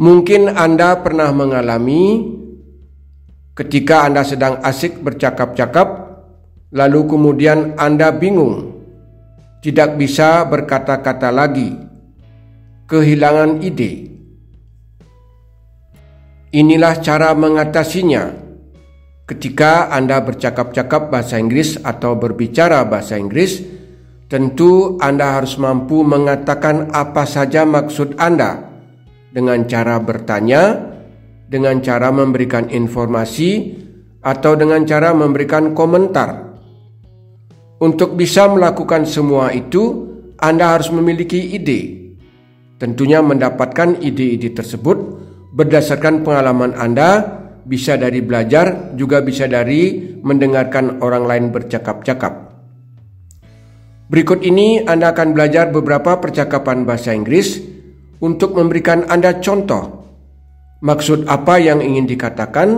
Mungkin Anda pernah mengalami ketika Anda sedang asik bercakap-cakap, lalu kemudian Anda bingung, tidak bisa berkata-kata lagi, kehilangan ide. Inilah cara mengatasinya ketika Anda bercakap-cakap bahasa Inggris atau berbicara bahasa Inggris. Tentu, Anda harus mampu mengatakan apa saja maksud Anda dengan cara bertanya, dengan cara memberikan informasi, atau dengan cara memberikan komentar. Untuk bisa melakukan semua itu, Anda harus memiliki ide. Tentunya, mendapatkan ide-ide tersebut berdasarkan pengalaman Anda, bisa dari belajar, juga bisa dari mendengarkan orang lain bercakap-cakap. Berikut ini, Anda akan belajar beberapa percakapan bahasa Inggris untuk memberikan Anda contoh maksud apa yang ingin dikatakan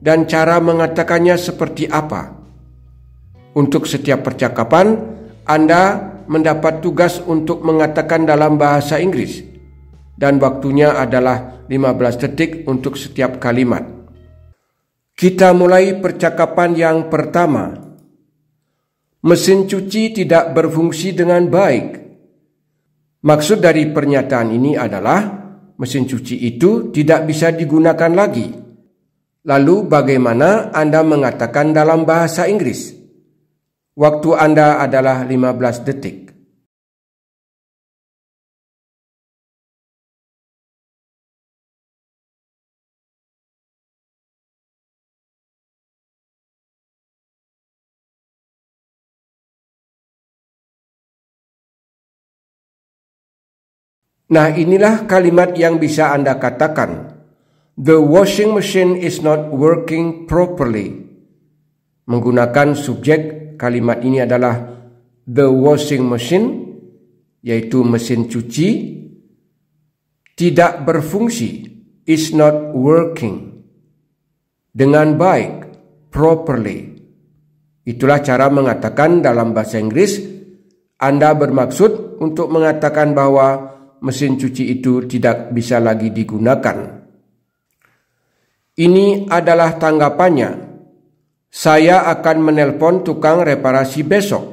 dan cara mengatakannya seperti apa. Untuk setiap percakapan, Anda mendapat tugas untuk mengatakan dalam bahasa Inggris dan waktunya adalah 15 detik untuk setiap kalimat. Kita mulai percakapan yang pertama. Mesin cuci tidak berfungsi dengan baik. Maksud dari pernyataan ini adalah mesin cuci itu tidak bisa digunakan lagi. Lalu bagaimana Anda mengatakan dalam bahasa Inggris? Waktu Anda adalah 15 detik. Nah, inilah kalimat yang bisa Anda katakan. The washing machine is not working properly. Menggunakan subjek, kalimat ini adalah the washing machine, yaitu mesin cuci, tidak berfungsi, is not working. Dengan baik, properly. Itulah cara mengatakan dalam bahasa Inggris, Anda bermaksud untuk mengatakan bahwa mesin cuci itu tidak bisa lagi digunakan. Ini adalah tanggapannya. Saya akan menelpon tukang reparasi besok.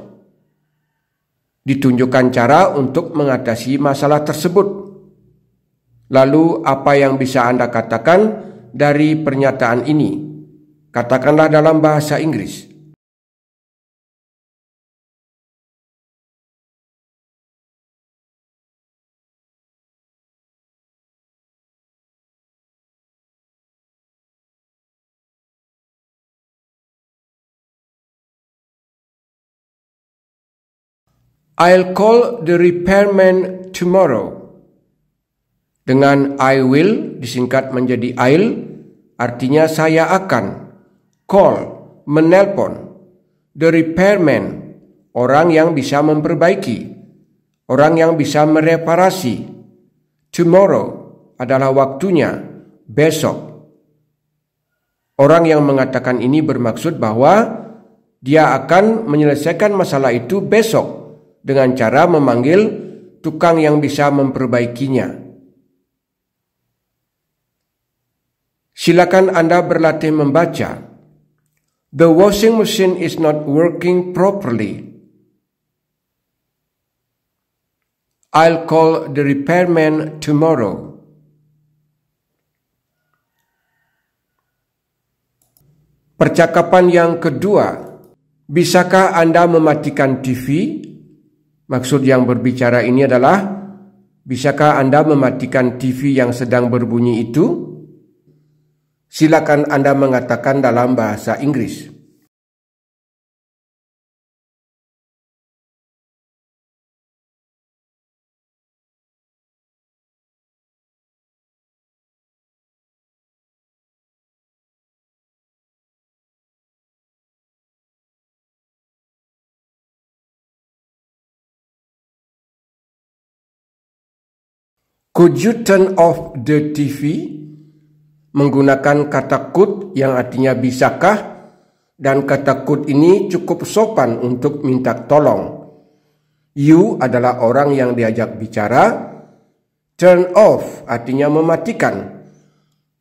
Ditunjukkan cara untuk mengatasi masalah tersebut. Lalu, apa yang bisa Anda katakan dari pernyataan ini? Katakanlah dalam bahasa Inggris. I'll call the repairman tomorrow. Dengan I will disingkat menjadi I'll, artinya saya akan call, menelpon the repairman, orang yang bisa memperbaiki, orang yang bisa mereparasi. Tomorrow adalah waktunya, besok. Orang yang mengatakan ini bermaksud bahwa dia akan menyelesaikan masalah itu besok dengan cara memanggil tukang yang bisa memperbaikinya. Silakan Anda berlatih membaca. The washing machine is not working properly. I'll call the repairman tomorrow. Percakapan yang kedua, bisakah Anda mematikan TV? Maksud yang berbicara ini adalah bisakah Anda mematikan TV yang sedang berbunyi itu? Silakan Anda mengatakan dalam bahasa Inggris. Could you turn off the TV? Menggunakan kata could yang artinya bisakah dan kata could ini cukup sopan untuk minta tolong. You adalah orang yang diajak bicara. Turn off artinya mematikan.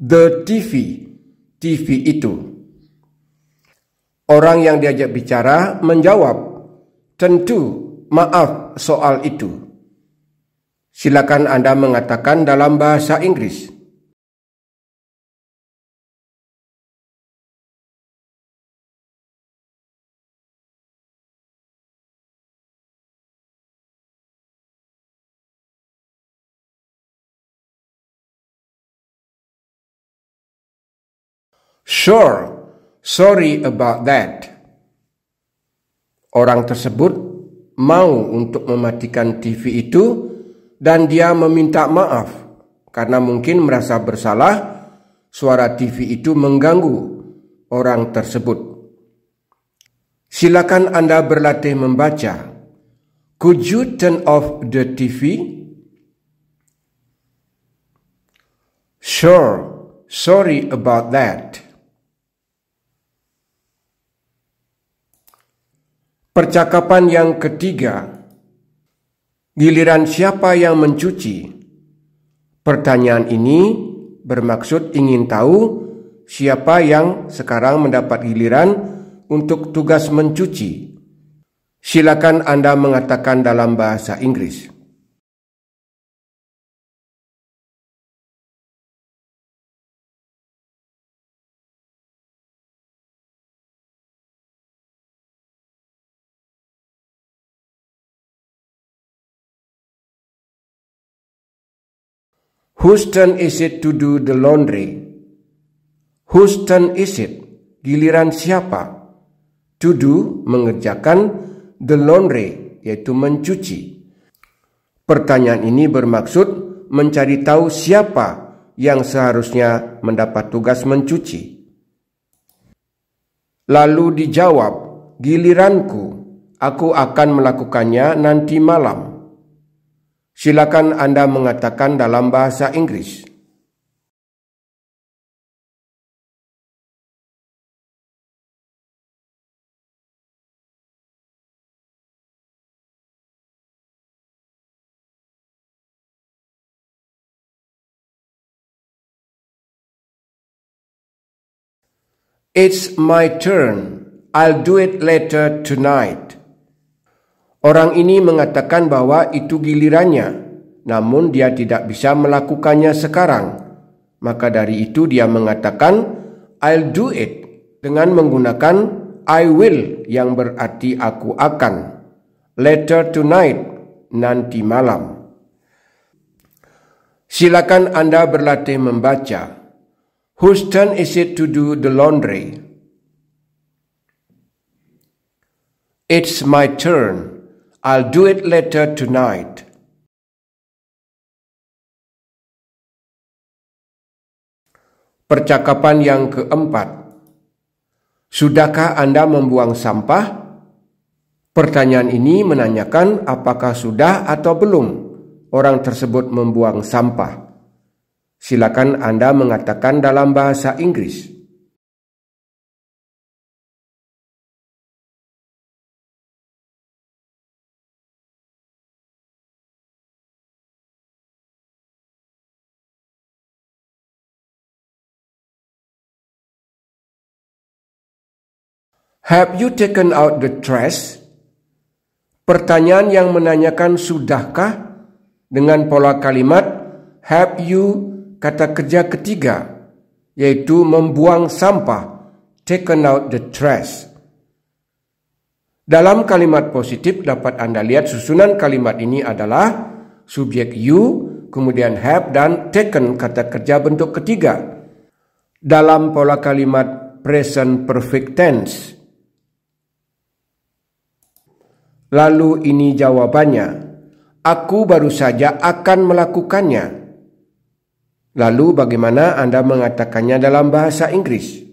The TV, TV itu. Orang yang diajak bicara menjawab, tentu maaf soal itu. Silakan Anda mengatakan dalam bahasa Inggris. Sure, sorry about that. Orang tersebut mau untuk mematikan TV itu dan dia meminta maaf karena mungkin merasa bersalah suara TV itu mengganggu orang tersebut. Silakan Anda berlatih membaca. Could you turn off the TV? Sure, sorry about that. Percakapan yang ketiga Giliran siapa yang mencuci? Pertanyaan ini bermaksud ingin tahu siapa yang sekarang mendapat giliran untuk tugas mencuci. Silakan Anda mengatakan dalam bahasa Inggris. Whose turn is it to do the laundry? Whose turn is it? Giliran siapa? To do mengerjakan the laundry yaitu mencuci. Pertanyaan ini bermaksud mencari tahu siapa yang seharusnya mendapat tugas mencuci. Lalu dijawab, "Giliranku, aku akan melakukannya nanti malam." Silakan Anda mengatakan dalam bahasa Inggris. It's my turn. I'll do it later tonight. Orang ini mengatakan bahwa itu gilirannya, namun dia tidak bisa melakukannya sekarang. Maka dari itu dia mengatakan I'll do it dengan menggunakan I will yang berarti aku akan. Later tonight, nanti malam. Silakan Anda berlatih membaca. Whose turn is it to do the laundry? It's my turn. I'll do it later tonight. Percakapan yang keempat. Sudahkah Anda membuang sampah? Pertanyaan ini menanyakan apakah sudah atau belum orang tersebut membuang sampah. Silakan Anda mengatakan dalam bahasa Inggris. Have you taken out the trash? Pertanyaan yang menanyakan sudahkah dengan pola kalimat have you kata kerja ketiga yaitu membuang sampah taken out the trash. Dalam kalimat positif dapat Anda lihat susunan kalimat ini adalah subjek you, kemudian have dan taken kata kerja bentuk ketiga. Dalam pola kalimat present perfect tense Lalu ini jawabannya, aku baru saja akan melakukannya. Lalu bagaimana Anda mengatakannya dalam bahasa Inggris?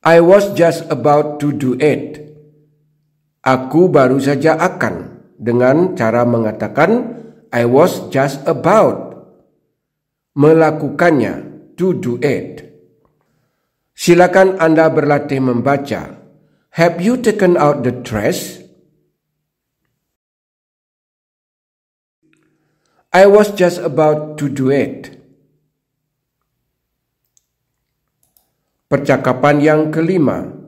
I was just about to do it. Aku baru saja akan dengan cara mengatakan I was just about melakukannya to do it. Silakan Anda berlatih membaca. Have you taken out the trash? I was just about to do it. Percakapan yang kelima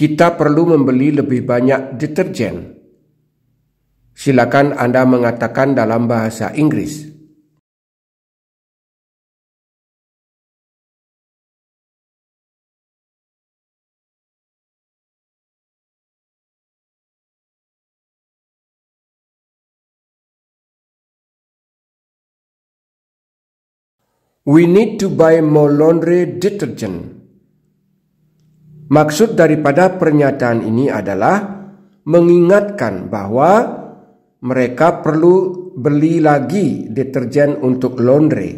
kita perlu membeli lebih banyak deterjen. Silakan Anda mengatakan dalam bahasa Inggris. We need to buy more laundry detergent. Maksud daripada pernyataan ini adalah mengingatkan bahwa mereka perlu beli lagi deterjen untuk laundry.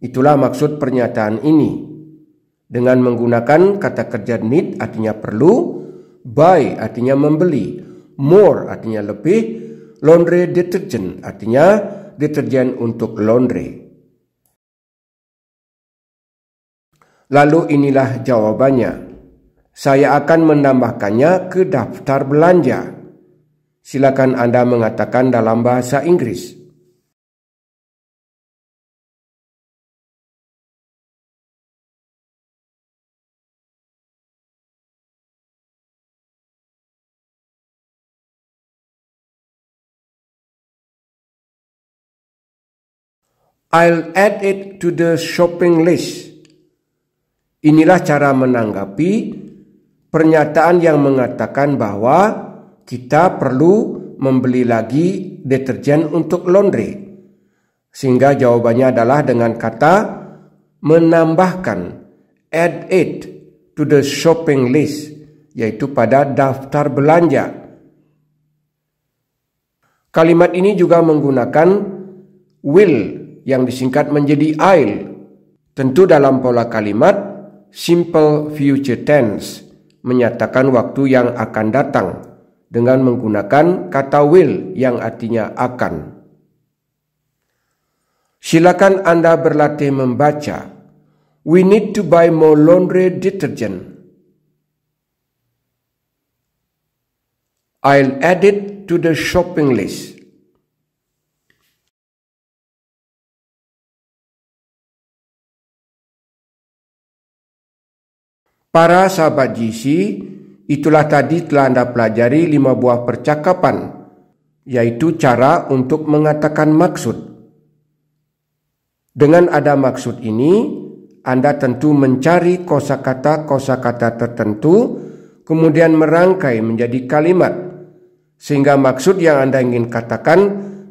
Itulah maksud pernyataan ini. Dengan menggunakan kata kerja need artinya perlu, buy artinya membeli, more artinya lebih, laundry detergent artinya deterjen untuk laundry. Lalu inilah jawabannya. Saya akan menambahkannya ke daftar belanja. Silakan Anda mengatakan dalam bahasa Inggris. I'll add it to the shopping list. Inilah cara menanggapi pernyataan yang mengatakan bahwa kita perlu membeli lagi deterjen untuk laundry. Sehingga jawabannya adalah dengan kata menambahkan add it to the shopping list yaitu pada daftar belanja. Kalimat ini juga menggunakan will yang disingkat menjadi I'll. Tentu dalam pola kalimat simple future tense menyatakan waktu yang akan datang dengan menggunakan kata will yang artinya akan. Silakan Anda berlatih membaca. We need to buy more laundry detergent. I'll add it to the shopping list. Para sahabat GC, itulah tadi telah Anda pelajari lima buah percakapan, yaitu cara untuk mengatakan maksud. Dengan ada maksud ini, Anda tentu mencari kosakata-kosakata tertentu, kemudian merangkai menjadi kalimat, sehingga maksud yang Anda ingin katakan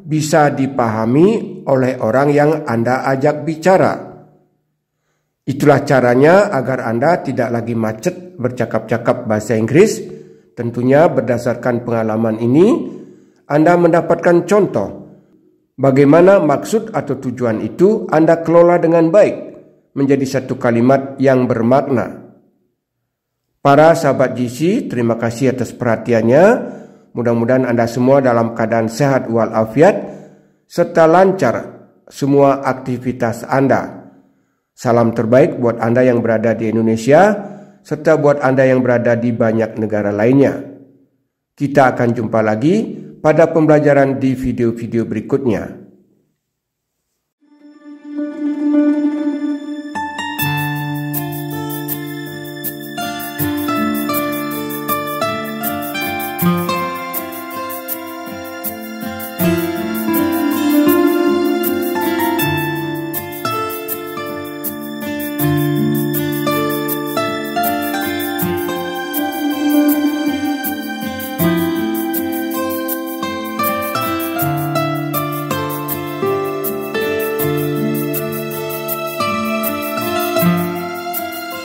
bisa dipahami oleh orang yang Anda ajak bicara. Itulah caranya agar Anda tidak lagi macet bercakap-cakap bahasa Inggris. Tentunya berdasarkan pengalaman ini, Anda mendapatkan contoh bagaimana maksud atau tujuan itu Anda kelola dengan baik menjadi satu kalimat yang bermakna. Para sahabat GC, terima kasih atas perhatiannya. Mudah-mudahan Anda semua dalam keadaan sehat walafiat serta lancar semua aktivitas Anda. Salam terbaik buat Anda yang berada di Indonesia, serta buat Anda yang berada di banyak negara lainnya. Kita akan jumpa lagi pada pembelajaran di video-video berikutnya.